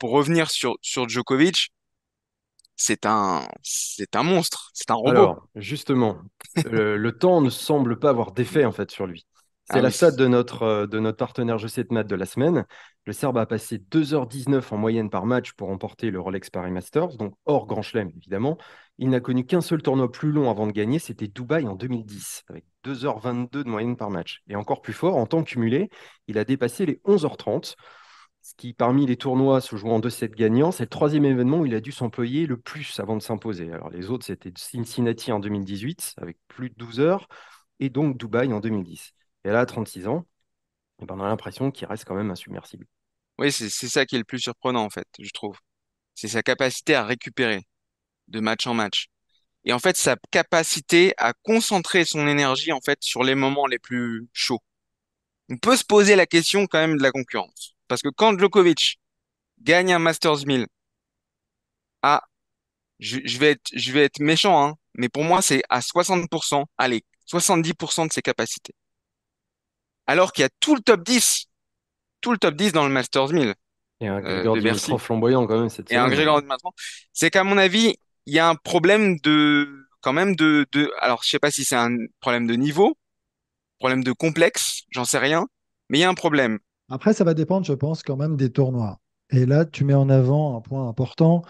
pour revenir sur, Djokovic, c'est un, c'est un monstre, c'est un robot. Alors, justement, le, temps ne semble pas avoir d'effet en fait sur lui. Ah c'est la stade de notre, euh, de notre partenaire Je sais de de la semaine. Le Serbe a passé 2h19 en moyenne par match pour remporter le Rolex Paris Masters, donc hors Grand Chelem évidemment. Il n'a connu qu'un seul tournoi plus long avant de gagner, c'était Dubaï en 2010, avec 2h22 de moyenne par match. Et encore plus fort, en temps cumulé, il a dépassé les 11h30 ce qui, parmi les tournois se jouant en 2-7 gagnants, c'est le troisième événement où il a dû s'employer le plus avant de s'imposer. Alors les autres, c'était Cincinnati en 2018, avec plus de 12 heures, et donc Dubaï en 2010. Et là, à 36 ans, eh ben, on a l'impression qu'il reste quand même insubmersible. Oui, c'est ça qui est le plus surprenant, en fait, je trouve. C'est sa capacité à récupérer de match en match. Et en fait, sa capacité à concentrer son énergie, en fait, sur les moments les plus chauds. On peut se poser la question quand même de la concurrence. Parce que quand Djokovic gagne un Masters 1000 ah, je, vais être, je vais être méchant, hein, mais pour moi, c'est à 60%, allez, 70% de ses capacités. Alors qu'il y a tout le top 10, tout le top 10 dans le Masters 1000. Et un euh, Grégor de flamboyant quand même cette Et un Grégor C'est qu'à mon avis, il y a un problème de, quand même de, de, alors je sais pas si c'est un problème de niveau, problème de complexe, j'en sais rien, mais il y a un problème. Après, ça va dépendre, je pense, quand même des tournois. Et là, tu mets en avant un point important,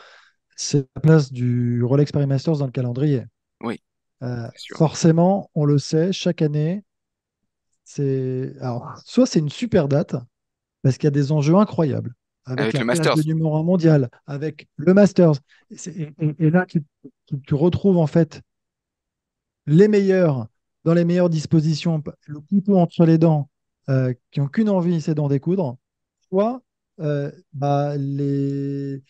c'est la place du Rolex Paris Masters dans le calendrier. Oui. Euh, forcément, on le sait, chaque année, c'est. Alors, soit c'est une super date, parce qu'il y a des enjeux incroyables. Avec, le Masters. numéro 1 mondial, avec le Masters. Et, là, tu, tu, retrouves en fait les meilleurs dans les meilleures dispositions, le couteau entre les dents euh, qui n'ont qu'une envie, c'est d'en découdre, soit euh, bah, les,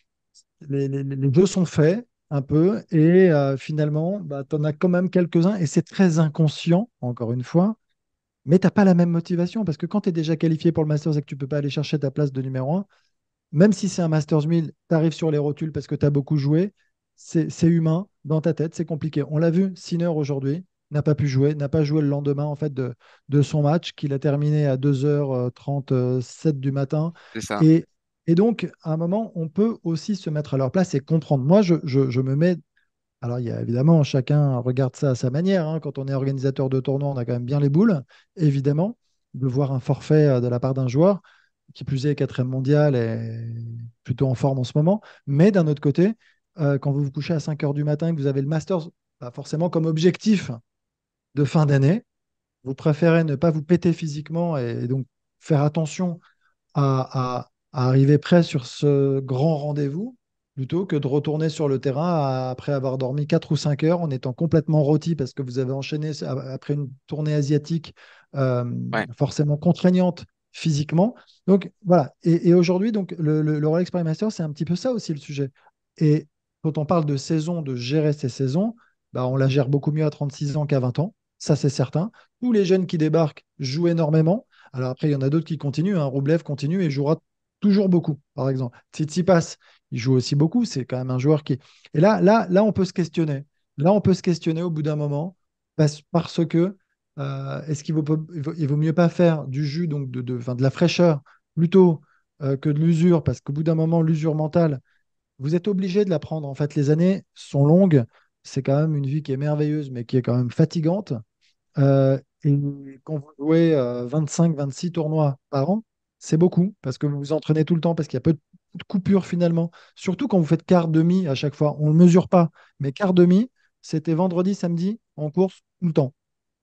les, les, jeux sont faits un peu, et euh, finalement, bah, tu en as quand même quelques-uns, et c'est très inconscient, encore une fois, mais tu n'as pas la même motivation, parce que quand tu es déjà qualifié pour le Masters et que tu peux pas aller chercher ta place de numéro 1, même si c'est un Masters 1000, tu arrives sur les rotules parce que tu as beaucoup joué, c'est humain dans ta tête, c'est compliqué. On l'a vu, Sinner aujourd'hui, n'a pas pu jouer, n'a pas joué le lendemain en fait de, de son match qu'il a terminé à 2h37 euh, du matin. Et, donc, à un moment, on peut aussi se mettre à leur place et comprendre. Moi, je, me mets. Alors, il y a, évidemment, chacun regarde ça à sa manière. Hein. Quand on est organisateur de tournoi, on a quand même bien les boules, évidemment, de voir un forfait euh, de la part d'un joueur qui plus est quatrième mondial et plutôt en forme en ce moment. Mais d'un autre côté, euh, quand vous vous couchez à 5 h du matin et que vous avez le Masters, pas bah, forcément comme objectif de fin d'année. Vous préférez ne pas vous péter physiquement et, donc faire attention à, arriver prêt sur ce grand rendez-vous plutôt que de retourner sur le terrain après avoir dormi 4 ou 5 heures en étant complètement rôti parce que vous avez enchaîné après une tournée asiatique euh, forcément contraignante physiquement. Donc voilà. Et, aujourd'hui, donc le, le, Rolex Prime Master, c'est un petit peu ça aussi le sujet. Et quand on parle de saison, de gérer ses saisons, bah, on la gère beaucoup mieux à 36 ans qu'à 20 ans ça c'est certain. Tous les jeunes qui débarquent jouent énormément. Alors après, il y en a d'autres qui continuent. Un hein. Roublev continue et jouera toujours beaucoup, par exemple. Tsitsipas, il joue aussi beaucoup. C'est quand même un joueur qui. Et là, là, là, on peut se questionner. Là, on peut se questionner au bout d'un moment parce, que euh, est-ce qu'il vaut, il vaut mieux pas faire du jus, donc de, de la fraîcheur, plutôt euh, que de l'usure Parce qu'au bout d'un moment, l'usure mentale, vous êtes obligé de la prendre. En fait, les années sont longues. C'est quand même une vie qui est merveilleuse, mais qui est quand même fatigante. Euh, et quand vous jouez 25-26 euh, tournois par an, c'est beaucoup parce que vous vous entraînez tout le temps, parce qu'il y a peu de coupures finalement. Surtout quand vous faites quart demi à chaque fois. On ne le mesure pas, mais quart demi, c'était vendredi, samedi, en course, tout le temps.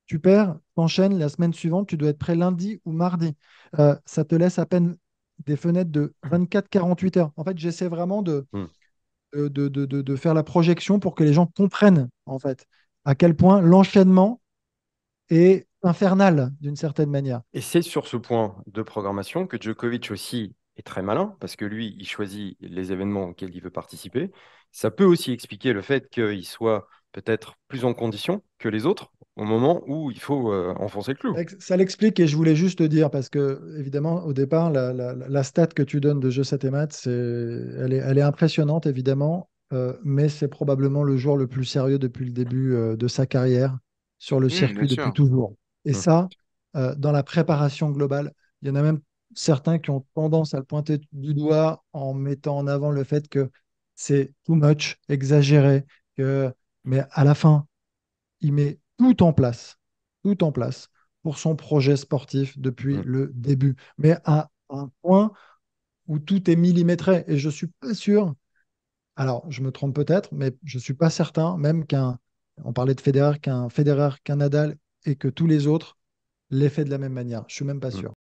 Tu perds, t'enchaînes, la semaine suivante, tu dois être prêt lundi ou mardi. Euh, ça te laisse à peine des fenêtres de 24-48 heures. En fait, j'essaie vraiment hmm. de, de, de, faire la projection pour que les gens comprennent, en fait, à quel point l'enchaînement et infernal d'une certaine manière. Et c'est sur ce point de programmation que Djokovic aussi est très malin parce que lui, il choisit les événements auxquels il veut participer. Ça peut aussi expliquer le fait qu'il soit peut-être plus en condition que les autres au moment où il faut euh, enfoncer le clou. Ça l'explique et je voulais juste te dire, parce que évidemment, au départ, la, stat que tu donnes de jeu 7 elle, est, impressionnante, évidemment, euh, mais c'est probablement le joueur le plus sérieux depuis le début euh, de sa carrière sur le mmh, circuit depuis toujours. Et mmh. ça, euh, dans la préparation globale, il y en a même certains qui ont tendance à le pointer du doigt en mettant en avant le fait que c'est too much, exagéré, mais à la fin, il met tout en place, tout en place pour son projet sportif depuis mmh. le début, mais à un point où tout est millimétré. Et je suis pas sûr, alors je me trompe peut-être, mais je ne suis pas certain même qu'un on parlait de Federer qu'un Federer qu'un Nadal et que tous les autres l'aient fait de la même manière. Je suis même pas mm. sûr.